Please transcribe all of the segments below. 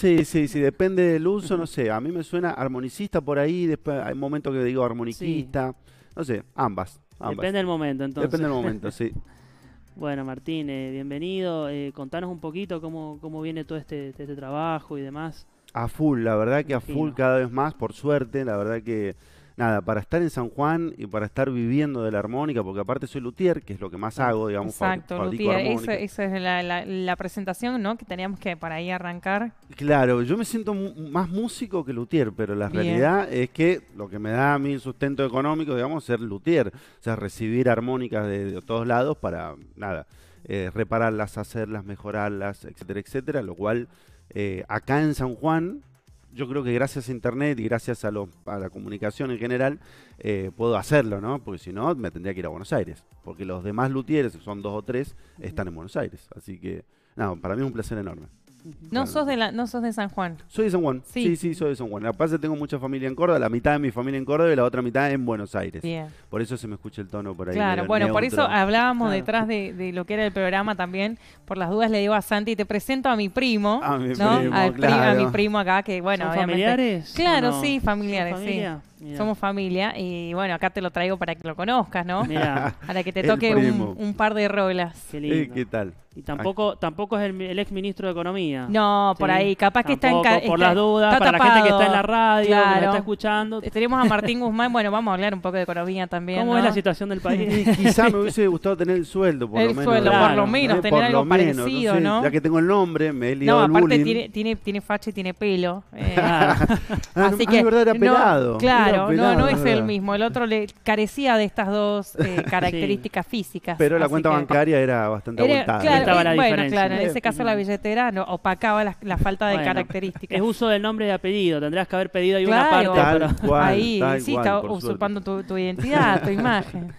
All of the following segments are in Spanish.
Sí, sí, sí, depende del uso, no sé. A mí me suena armonicista por ahí, después hay momentos que digo armoniquista, no sé, ambas, ambas, Depende del momento, entonces. Depende del momento, sí. bueno, Martín, eh, bienvenido. Eh, contanos un poquito cómo, cómo viene todo este, este, este trabajo y demás. A full, la verdad que a full cada vez más, por suerte, la verdad que nada, para estar en San Juan y para estar viviendo de la armónica, porque aparte soy luthier, que es lo que más hago, digamos, Exacto, luthier. Esa, es la, presentación, ¿no? Que teníamos que para ahí arrancar. Claro, yo me siento más músico que luthier, pero la realidad es que lo que me da a mí sustento económico, digamos, ser luthier, o sea, recibir armónicas de, todos lados para, nada, eh, repararlas, hacerlas, mejorarlas, etcétera, etcétera, lo cual... Eh, acá en San Juan, yo creo que gracias a Internet y gracias a, la comunicación en general eh, puedo hacerlo, ¿no? Porque si no, me tendría que ir a Buenos Aires. Porque los demás lutieres, que son dos o tres, están en Buenos Aires. Así que, nada, para mí es un placer enorme. No, sos de no sos de San Juan. Soy de San Juan. Sí. sí, soy de San Juan. La pasa tengo mucha familia en Córdoba, la mitad de mi familia en Córdoba y la otra mitad en Buenos Aires. Por eso se me escucha el tono por ahí. Claro, bueno, por eso hablábamos detrás de, lo que era el programa también. Por las dudas le digo a Santi, te presento a mi primo. A mi primo, claro. a mi primo acá, que bueno, familiares? Claro, sí, familiares, sí. Somos familia y bueno, acá te lo traigo para que lo conozcas, ¿no? Para que te toque un, par de rolas. Qué, lindo. Sí, eh, ¿qué tal? Y tampoco, tampoco es el, ex ministro de Economía. No, por ahí, capaz que está en Por las dudas, para la gente que está en la radio, que la está escuchando. Tenemos a Martín Guzmán, bueno, vamos a hablar un poco de economía también. ¿Cómo es la situación del país? quizás quizá me hubiese gustado tener el sueldo, por lo menos. El sueldo, por lo menos, tener algo parecido, no, Ya que tengo el nombre, me he No, aparte el tiene, tiene, tiene facha y tiene pelo. Eh. Ah, así que, ah, verdad, era pelado. Claro no, no es el mismo. El otro le carecía de estas dos eh, características físicas. Pero la cuenta bancaria era bastante era, Claro, eh, bueno, claro, en ese eh, caso la billetera no, opacaba la, falta de características. Es uso del nombre de apellido, tendrás que haber pedido ahí una parte. ahí, sí, está usurpando tu, identidad, tu imagen.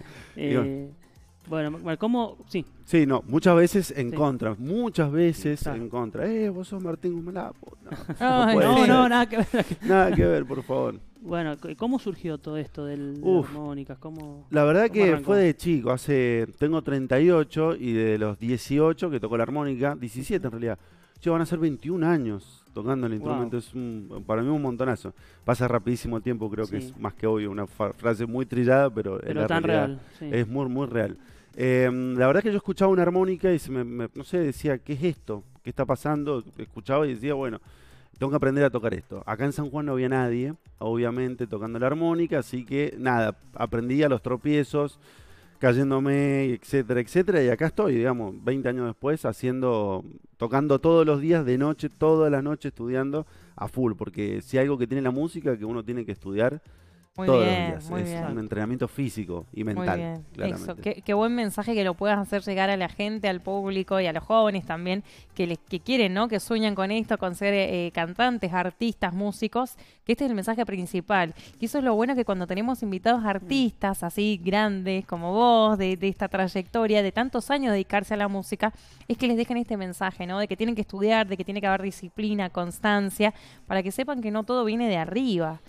bueno, ¿cómo? Sí. Sí, no, muchas veces en contra, muchas veces en contra. Eh, vos sos Martín Gumelapo no, no, nada que ver. nada que ver, por favor. Bueno, ¿cómo surgió todo esto del, de las ¿Cómo, la verdad que fue de chico, hace tengo 38 y de los 18 que tocó la armónica, 17 en realidad, yo van a ser 21 años tocando el instrumento, es para mí un montonazo. Pasa rapidísimo el tiempo, creo que es más que obvio, una frase muy trillada, pero, pero tan real, es muy, muy real. Em, la verdad que yo escuchaba una armónica y no sé, decía, ¿qué es esto? ¿Qué está pasando? Escuchaba y decía, bueno, tengo que aprender a tocar esto. Acá en San Juan no había nadie, obviamente, tocando la armónica, así que nada, aprendí a los tropiezos, cayéndome, etcétera, etcétera, y acá estoy, digamos, 20 años después, haciendo, tocando todos los días, de noche, todas las noches, estudiando a full, porque si hay algo que tiene la música que uno tiene que estudiar, muy bien, es un entrenamiento físico y mental. Qué, qué, buen mensaje que lo puedas hacer llegar a la gente, al público y a los jóvenes también que, les, que quieren, ¿no? Que sueñan con esto, con ser eh, cantantes, artistas, músicos. Que este es el mensaje principal. Y eso es lo bueno que cuando tenemos invitados artistas así grandes como vos, de, de esta trayectoria, de tantos años dedicarse a la música, es que les dejen este mensaje, ¿no? De que tienen que estudiar, de que tiene que haber disciplina, constancia, para que sepan que no todo viene de arriba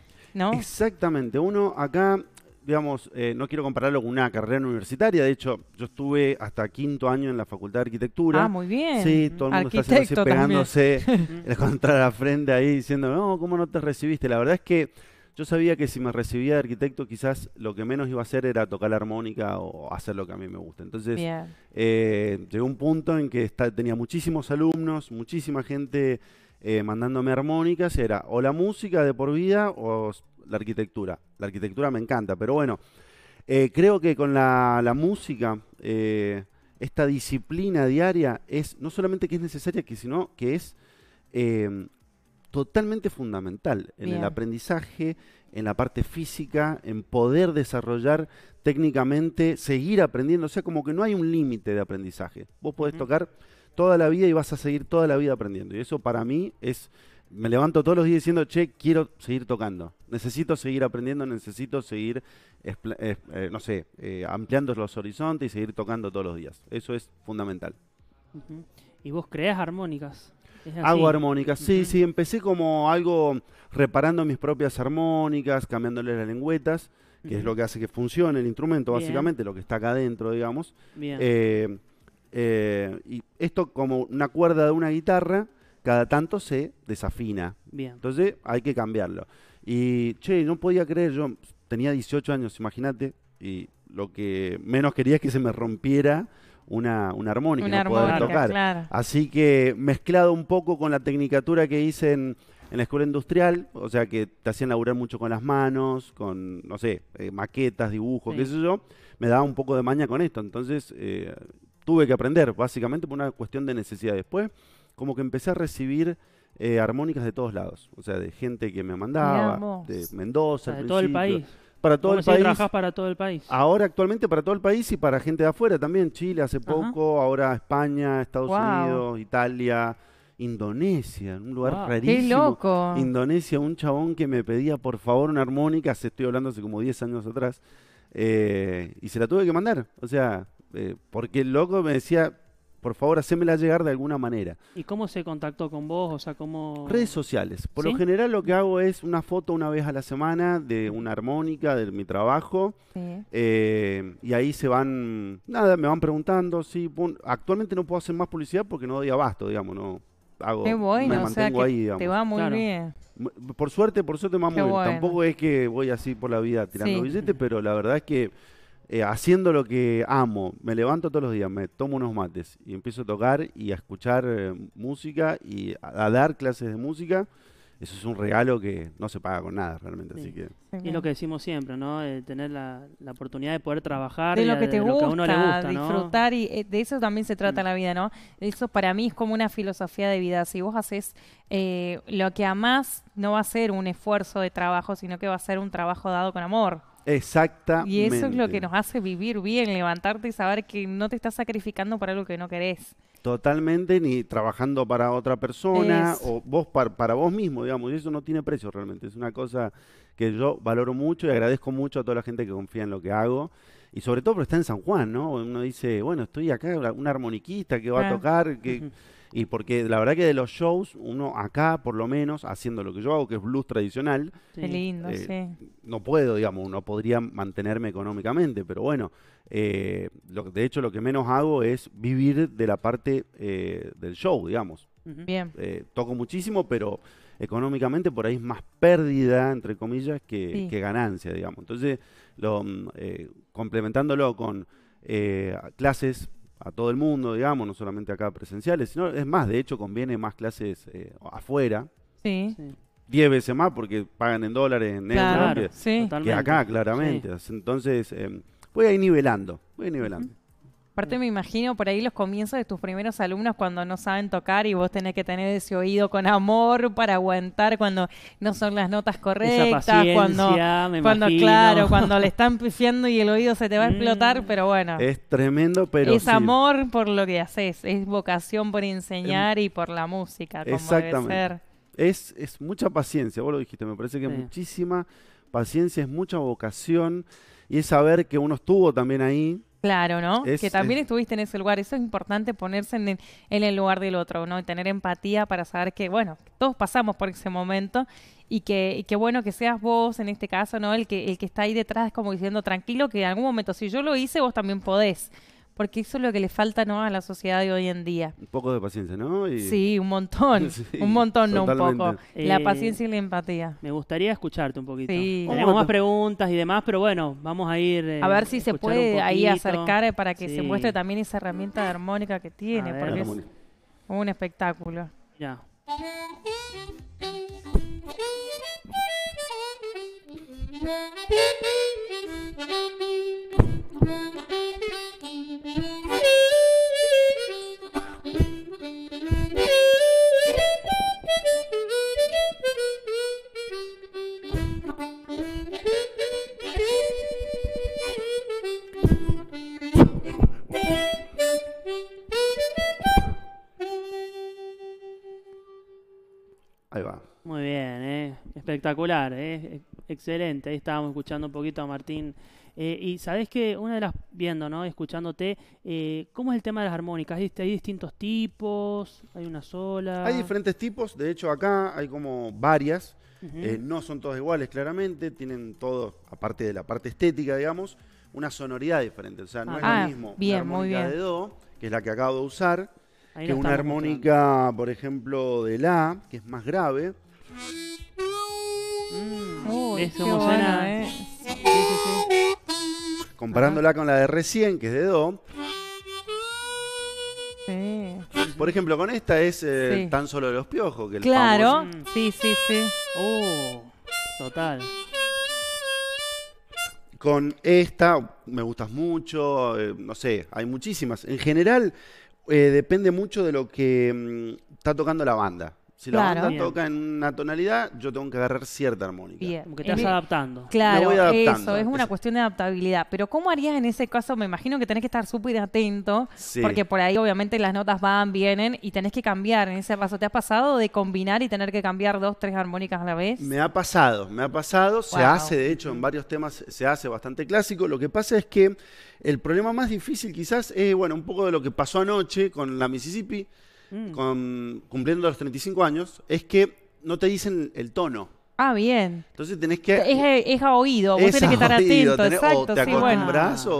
Exactamente. Uno acá, digamos, eh, no quiero compararlo con una carrera universitaria. De hecho, yo estuve hasta quinto año en la Facultad de Arquitectura. Ah, muy bien. Sí, todo el mundo está así, pegándose contra la frente ahí diciendo, no, ¿cómo no te recibiste? La verdad es que yo sabía que si me recibía de arquitecto, quizás lo que menos iba a hacer era tocar la armónica o hacer lo que a mí me gusta. Entonces, eh, llegó un punto en que tenía muchísimos alumnos, muchísima gente eh, mandándome armónicas, era o la música de por vida o la arquitectura. La arquitectura me encanta, pero bueno, eh, creo que con la, música, eh, esta disciplina diaria es no solamente que es necesaria, que sino que es totalmente fundamental en el aprendizaje, en la parte física, en poder desarrollar técnicamente, seguir aprendiendo. O sea, como que no hay un límite de aprendizaje. Vos podés tocar toda la vida y vas a seguir toda la vida aprendiendo. Y eso para mí es, me levanto todos los días diciendo, che, quiero seguir tocando, necesito seguir aprendiendo, necesito seguir, eh, no sé, eh, ampliando los horizontes y seguir tocando todos los días. Eso es fundamental. Y vos creas armónicas. Hago armónicas, sí, sí, empecé como algo reparando mis propias armónicas, cambiándole las lengüetas, que es lo que hace que funcione el instrumento, básicamente, lo que está acá adentro, digamos. Bien eh, eh, y esto como una cuerda de una guitarra, cada tanto se desafina. Bien. Entonces hay que cambiarlo. Y, che, no podía creer, yo tenía 18 años, imagínate, y lo que menos quería es que se me rompiera una, armónica, una no armónica, tocar. Así que mezclado un poco con la tecnicatura que hice en, la escuela industrial, o sea que te hacían laburar mucho con las manos, con, no sé, eh, maquetas, dibujos, qué sé yo, me daba un poco de maña con esto. Entonces eh, tuve que aprender, básicamente por una cuestión de necesidad. Después, como que empecé a recibir eh, armónicas de todos lados, o sea, de gente que me mandaba, de Mendoza, de todo el país. Para todo el país. para todo el país. Ahora actualmente para todo el país y para gente de afuera también, Chile hace poco, ahora España, Estados Unidos, Italia, Indonesia, un lugar rarísimo. ¡Qué loco! Indonesia, un chabón que me pedía por favor una armónica, se estoy hablando hace como 10 años atrás, eh, y se la tuve que mandar. O sea, eh, porque el loco me decía, por favor, hacémela llegar de alguna manera. ¿Y cómo se contactó con vos? O sea, ¿cómo...? Redes sociales. Por lo general lo que hago es una foto una vez a la semana de una armónica, de mi trabajo, eh, y ahí se van, nada, me van preguntando, sí, actualmente no puedo hacer más publicidad porque no doy abasto, digamos, no hago, me mantengo Te va muy bien. Por suerte, por suerte me va muy Tampoco es que voy así por la vida tirando billetes, pero la verdad es que eh, haciendo lo que amo. Me levanto todos los días, me tomo unos mates y empiezo a tocar y a escuchar eh, música y a, dar clases de música. Eso es un regalo que no se paga con nada realmente, así que... Y es lo que decimos siempre, ¿no? Eh, tener la, oportunidad de poder trabajar. De lo que te gusta, disfrutar y de eso también se trata mm. la vida, ¿no? Eso para mí es como una filosofía de vida. Si vos haces lo que amás, no va a ser un esfuerzo de trabajo, sino que va a ser un trabajo dado con amor. Exactamente. Y eso es lo que nos hace vivir bien, levantarte y saber que no te estás sacrificando para algo que no querés. Totalmente, ni trabajando para otra persona o vos para, vos mismo, digamos. Y eso no tiene precio realmente. Es una cosa que yo valoro mucho y agradezco mucho a toda la gente que confía en lo que hago. Y sobre todo porque está en San Juan, ¿no? Uno dice, bueno, estoy acá, un armoniquista que va a tocar, que... Y porque la verdad que de los shows, uno acá, por lo menos, haciendo lo que yo hago, que es blues tradicional. lindo, eh, sí. No puedo, digamos, uno podría mantenerme económicamente, pero bueno, eh, de hecho lo que menos hago es vivir de la parte eh, del show, digamos. Bien. toco muchísimo, pero económicamente por ahí es más pérdida, entre comillas, que, ganancia, digamos. Entonces, mm, complementándolo con clases a todo el mundo, digamos, no solamente acá presenciales, sino es más, de hecho conviene más clases eh, afuera. Sí. Diez veces más porque pagan en dólares, en euros, claro, que, acá, claramente. Entonces, em, voy a ir nivelando, voy a nivelando. Aparte mm. me imagino por ahí los comienzos de tus primeros alumnos cuando no saben tocar y vos tenés que tener ese oído con amor para aguantar cuando no son las notas correctas, Esa cuando, me claro, cuando le están pifiando y el oído se te va a explotar, mm. pero bueno. Es tremendo, pero es amor por lo que haces, es vocación por enseñar em, y por la música, como exactamente. Es, es mucha paciencia, vos lo dijiste, me parece que muchísima paciencia, es mucha vocación y es saber que uno estuvo también ahí Claro, ¿no? que también estuviste en ese lugar. Eso es importante ponerse en el, en el lugar del otro, ¿no? Y tener empatía para saber que, bueno, todos pasamos por ese momento y que, y bueno que seas vos en este caso, ¿no? El que, el que está ahí detrás como diciendo tranquilo que en algún momento si yo lo hice vos también podés porque eso es lo que le falta ¿no? a la sociedad de hoy en día. Un poco de paciencia, ¿no? Sí, un montón, un montón, no un poco. la eh, paciencia y la empatía. Me gustaría escucharte un poquito. Tenemos más preguntas y demás, pero bueno, vamos a ir... Eh, a ver si se puede ahí acercar eh, para que se muestre también esa herramienta armónica que tiene, porque es un espectáculo. Ya. espectacular, ¿eh? excelente. Ahí estábamos escuchando un poquito a Martín. Eh, y sabes que una de las, viendo, ¿no? Escuchándote, eh, ¿cómo es el tema de las armónicas? ¿Hay, distintos tipos? ¿Hay una sola? Hay diferentes tipos, de hecho acá hay como varias. Eh, no son todas iguales, claramente, tienen todos, aparte de la parte estética, digamos, una sonoridad diferente. O sea, no es lo ah, mismo bien, una armónica de Do, que es la que acabo de usar, que una armónica, por ejemplo, de La, que es más grave. Comparándola con la de recién, que es de Do. Por ejemplo, con esta es eh, tan solo de los piojos. Que claro, sí, sí, sí. Uh, total. Con esta me gustas mucho, eh, no sé, hay muchísimas. En general, eh, depende mucho de lo que mm, está tocando la banda. Si la banda toca en una tonalidad, yo tengo que agarrar cierta armónica. Bien. Como que te adaptando. Claro, eso, es una cuestión de adaptabilidad. Pero ¿cómo harías en ese caso? Me imagino que tenés que estar súper atento, porque por ahí obviamente las notas van, vienen, y tenés que cambiar. En ese paso. ¿te ha pasado de combinar y tener que cambiar dos, tres armónicas a la vez? Me ha pasado, me ha pasado. Se hace, de hecho, en varios temas se hace bastante clásico. Lo que pasa es que el problema más difícil quizás es, bueno, un poco de lo que pasó anoche con la Mississippi. Mm. con, cumpliendo los 35 años, es que no te dicen el tono. Ah, bien. Entonces tenés que. Es, a oído, vos tenés que estar atento, exacto. sí, bueno.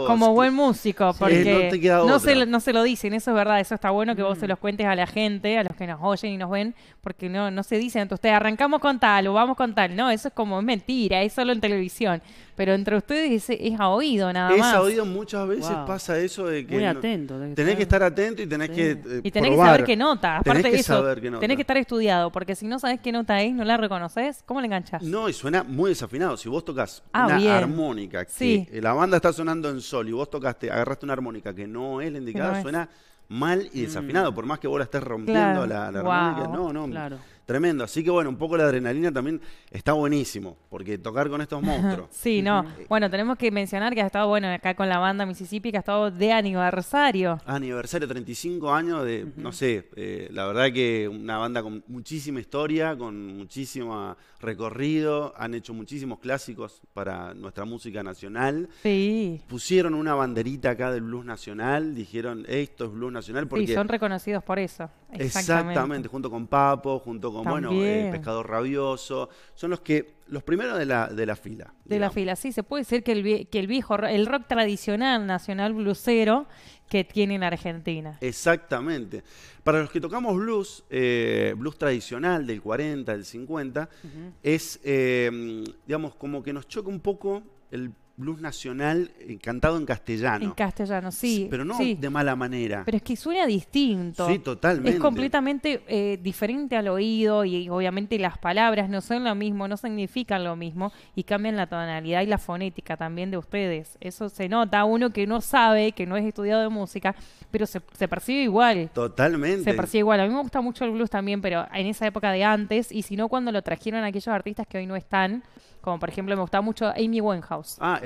como buen músico, porque no, se, lo dicen, eso es verdad, eso está bueno que vos se mm. los cuentes a la gente, a los que nos oyen y nos ven, porque no, no se dicen entonces ustedes, arrancamos con tal o vamos con tal. No, eso es como mentira, es solo en televisión. Pero entre ustedes es, a oído nada más. Es a oído muchas veces pasa eso de que. Muy atento. tenés, que estar atento y tenés que. Eh, y tenés que saber qué nota. Aparte de eso, tenés que estar estudiado, porque si no sabes qué nota es, no la reconoces, ¿cómo no, y suena muy desafinado. Si vos tocas ah, una armónica, la banda está sonando en sol y vos tocaste, agarraste una armónica que no es la indicada, suena mal y mm. desafinado, por más que vos la estés rompiendo la, armónica. No, no. Claro. Tremendo. Así que bueno, un poco la adrenalina también está buenísimo, porque tocar con estos monstruos. sí, no. Bueno, tenemos que mencionar que ha estado, bueno, acá con la banda Mississippi, que ha estado de aniversario. Aniversario, 35 años de, no sé, eh, la verdad que una banda con muchísima historia, con muchísimo recorrido, han hecho muchísimos clásicos para nuestra música nacional. Sí. Pusieron una banderita acá del blues nacional, dijeron, esto es blues nacional. Porque... Y son reconocidos por eso. Exactamente. junto con Papo, junto con como bueno, el eh, pescado rabioso, son los que los primeros de la, de la fila. De la fila, sí, se puede decir que el, viejo, el rock tradicional nacional blusero que tiene en Argentina. Exactamente. Para los que tocamos blues, eh, blues tradicional del 40, del 50, es, eh, digamos, como que nos choca un poco el blues nacional eh, cantado en castellano. En castellano, sí. Pero no de mala manera. Pero es que suena distinto. Sí, totalmente. Es completamente eh, diferente al oído y, obviamente las palabras no son lo mismo, no significan lo mismo y cambian la tonalidad y la fonética también de ustedes. Eso se nota, uno que no sabe, que no es estudiado de música, pero se, percibe igual. Totalmente. Se percibe igual. A mí me gusta mucho el blues también, pero en esa época de antes y si no cuando lo trajeron aquellos artistas que hoy no están, como por ejemplo me gustaba mucho Amy Winehouse. Ah,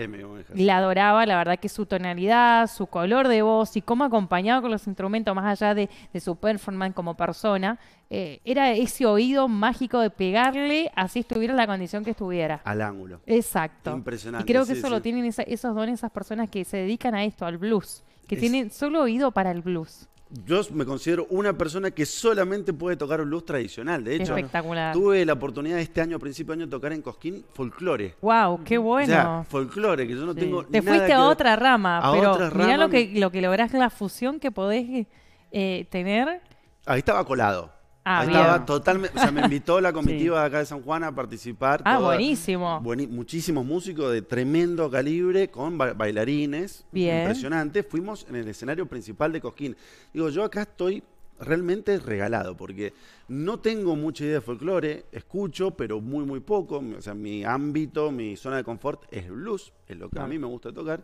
la adoraba, la verdad que su tonalidad, su color de voz y cómo acompañaba con los instrumentos, más allá de, su performance como persona, eh, era ese oído mágico de pegarle así estuviera la condición que estuviera. Al ángulo. Exacto. Impresionante. Y creo que solo eso lo tienen esos dones esas personas que se dedican a esto, al blues, que tienen solo oído para el blues yo me considero una persona que solamente puede tocar un luz tradicional. De hecho, Espectacular. tuve la oportunidad este año, a principio de año, tocar en Cosquín folclore. ¡Wow! ¡Qué bueno! folclore, que yo no tengo. Te fuiste a otra rama, pero lo que, lo que lográs, la fusión que podés eh, tener. Ahí estaba colado. Ah, Estaba totalmente, me invitó la comitiva de acá de San Juan a participar. Ah, buenísimo. muchísimos músicos de tremendo calibre con bailarines. Bien. Impresionante. Fuimos en el escenario principal de Cosquín. Digo, yo acá estoy realmente regalado, porque no tengo mucha idea de folclore, escucho, pero muy, muy poco. O sea, mi ámbito, mi zona de confort es blues, es lo que a mí me gusta tocar.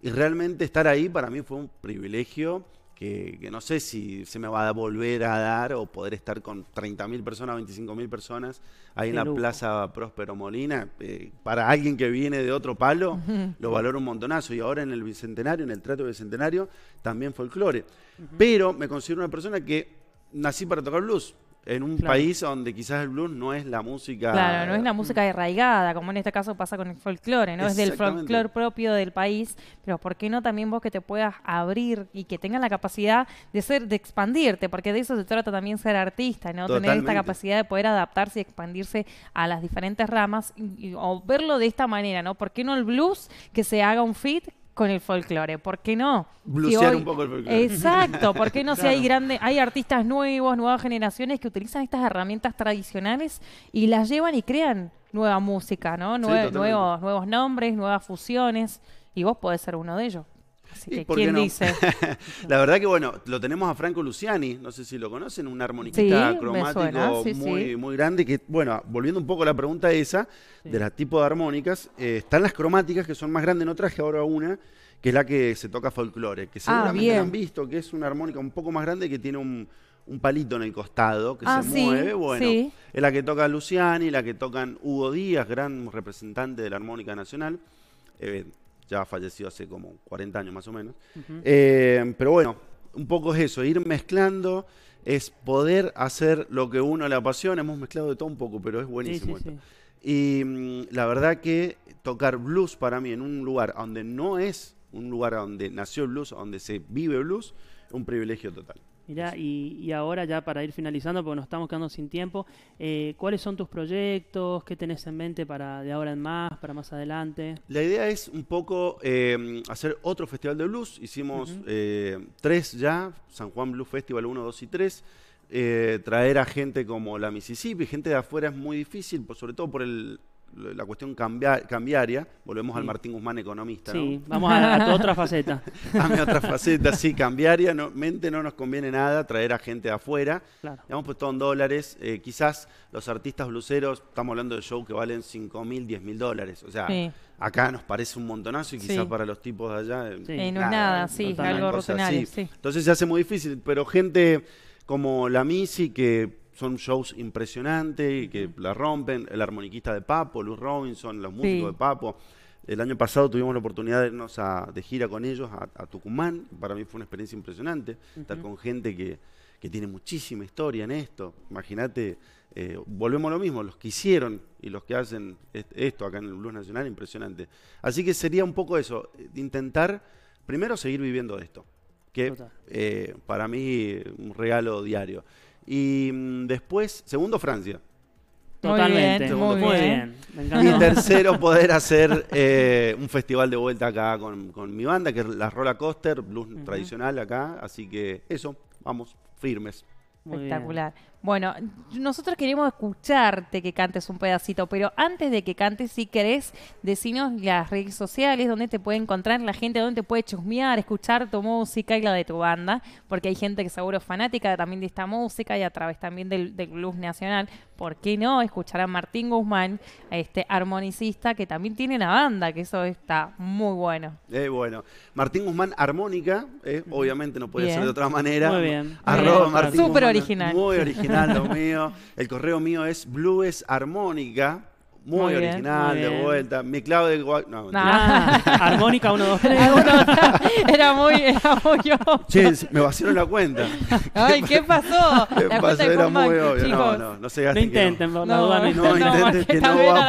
Y realmente estar ahí para mí fue un privilegio que, no sé si se me va a volver a dar o poder estar con 30.000 personas, 25.000 personas ahí en la Plaza Próspero Molina, eh, para alguien que viene de otro palo, lo valoro un montonazo. Y ahora en el Bicentenario, en el Trato Bicentenario, también folclore. Pero me considero una persona que nací para tocar blues en un país donde quizás el blues no es la música. Claro, no es la eh, música mm. arraigada, como en este caso pasa con el folclore, ¿no? Es del folclore propio del país, pero ¿por qué no también vos que te puedas abrir y que tengas la capacidad de ser, de expandirte? Porque de eso se trata también ser artista, ¿no? Tener esta capacidad de poder adaptarse y expandirse a las diferentes ramas y, o verlo de esta manera, ¿no? ¿Por qué no el blues que se haga un fit con el folclore. ¿Por qué no? un poco el folclore. Exacto, ¿por qué no? Si hay grande, hay artistas nuevos, nuevas generaciones que utilizan estas herramientas tradicionales y las llevan y crean nueva música, ¿no? nuevos, nuevos nombres, nuevas fusiones, y vos podés ser uno de ellos. ¿quién la verdad que, bueno, lo tenemos a Franco Luciani, no sé si lo conocen, un armoniquista cromático muy, muy grande, que, bueno, volviendo un poco a la pregunta esa, de las tipos de armónicas, eh, están las cromáticas que son más grandes, no traje ahora una, que es la que se toca folclore, que ah, seguramente han visto, que es una armónica un poco más grande que tiene un, palito en el costado que ah, se mueve. Bueno, es la que toca Luciani, la que tocan Hugo Díaz, gran representante de la Armónica Nacional. Eh, ya falleció hace como 40 años más o menos. Eh, pero bueno, un poco es eso, ir mezclando, es poder hacer lo que uno le apasiona. Hemos mezclado de todo un poco, pero es buenísimo Y mm, la verdad que tocar blues para mí en un lugar donde no es un lugar donde nació el blues, donde se vive blues, es un privilegio total. Mira y, y, ahora ya para ir finalizando, porque nos estamos quedando sin tiempo, eh, ¿cuáles son tus proyectos? ¿Qué tenés en mente para de ahora en más, para más adelante? La idea es un poco eh, hacer otro festival de blues. Hicimos eh, tres ya, San Juan Blues Festival 1, 2 y 3. traer a gente como la Mississippi, gente de afuera es muy difícil, sobre todo por el la cuestión cambiaria, volvemos al Martín Guzmán economista. Sí, vamos a, tu otra faceta. a mi otra faceta, sí, cambiaria, no, mente no nos conviene nada traer a gente de afuera. Claro. Hemos puesto en dólares, eh, quizás los artistas luceros, estamos hablando de shows que valen 5 mil, 10 mil dólares, o sea, acá nos parece un montonazo y quizás para los tipos de allá... Eh, eh nada, nada, eh, sí, algo rutinario. Entonces se hace muy difícil, pero gente como la Misi que son shows impresionantes y que la rompen. El armoniquista de Papo, Luz Robinson, los músicos de Papo. El año pasado tuvimos la oportunidad de irnos de gira con ellos a, Tucumán. Para mí fue una experiencia impresionante estar con gente que, tiene muchísima historia en esto. Imagínate, eh, volvemos a lo mismo, los que hicieron y los que hacen esto acá en el Blues Nacional, impresionante. Así que sería un poco eso, intentar primero seguir viviendo esto, que eh, para mí un regalo diario. Y mm, después, segundo, Francia. Totalmente, muy bien. y tercero, poder hacer eh, un festival de vuelta acá con, mi banda, que es la Rolla Coaster, blues tradicional acá. Así que eso, vamos, firmes. Espectacular. Bueno, nosotros queremos escucharte que cantes un pedacito, pero antes de que cantes, si querés, decinos las redes sociales, donde te puede encontrar la gente, donde te puede chusmear, escuchar tu música y la de tu banda, porque hay gente que seguro es fanática también de esta música y a través también del, Club Nacional. ¿Por qué no escuchar a Martín Guzmán, este armonicista que también tiene una banda, que eso está muy bueno? Eh, bueno, Martín Guzmán, armónica, eh, obviamente no puede ser de otra manera. Muy bien. Arroba Martín Súper original. Muy original mío. El correo mío es blues armónica. Muy, original, de vuelta. Mi clave de... No, ah. Armónica 1, 2, Era muy, era obvio. me vaciaron la cuenta. Ay, ¿qué pasó? No, se gasten. No intenten, no, no, no, la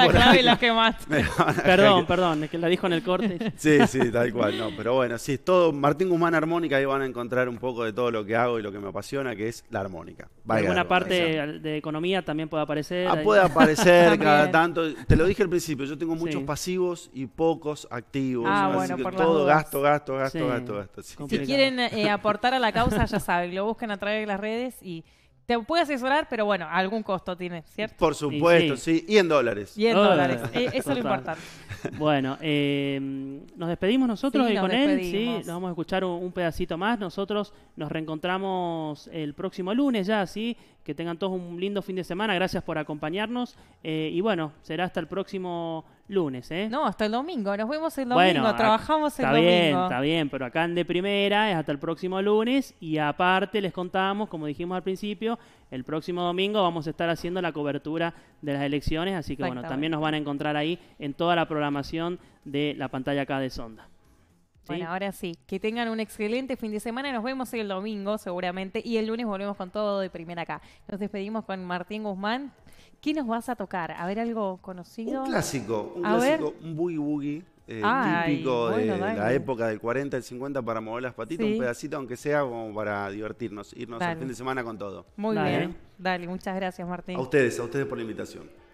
clave quemaste. perdón, perdón, es que la dijo en el corte. sí, sí, tal cual. No, pero bueno, sí, todo Martín Guzmán Armónica, ahí van a encontrar un poco de todo lo que hago y lo que me apasiona, que es la armónica. alguna parte de economía también puede aparecer. Ah, puede aparecer cada tanto te lo dije al principio, yo tengo muchos pasivos y pocos activos. Ah, todo gasto, gasto, gasto, gasto, gasto. Si quieren eh, aportar a la causa, ya saben, lo buscan a través de las redes y te puede asesorar, pero bueno, algún costo tiene, ¿cierto? Por supuesto, sí. Y en dólares. Y en dólares. E, eso es lo importante. Bueno, em, nos despedimos nosotros y con él, sí. Nos vamos a escuchar un, pedacito más. Nosotros nos reencontramos el próximo lunes ya, ¿sí? Que tengan todos un lindo fin de semana. Gracias por acompañarnos. Eh, y bueno, será hasta el próximo lunes, ¿eh? No, hasta el domingo. Nos vemos el domingo. Trabajamos el domingo. Está bien, está bien. Pero acá en de primera es hasta el próximo lunes. Y aparte, les contamos, como dijimos al principio, el próximo domingo vamos a estar haciendo la cobertura de las elecciones. Así que, bueno, también nos van a encontrar ahí en toda la programación de la pantalla acá de Sonda. Bueno, ahora sí. Que tengan un excelente fin de semana. Nos vemos el domingo, seguramente. Y el lunes volvemos con todo de primera acá. Nos despedimos con Martín Guzmán. ¿Qué nos vas a tocar? ¿A ver algo conocido? Un clásico. Un clásico. Un boogie boogie. Eh, típico de la época del 40 al 50 para mover las patitas, un pedacito aunque sea como para divertirnos, irnos el fin de semana con todo. Muy bien. Dale, muchas gracias Martín. A ustedes, a ustedes por la invitación.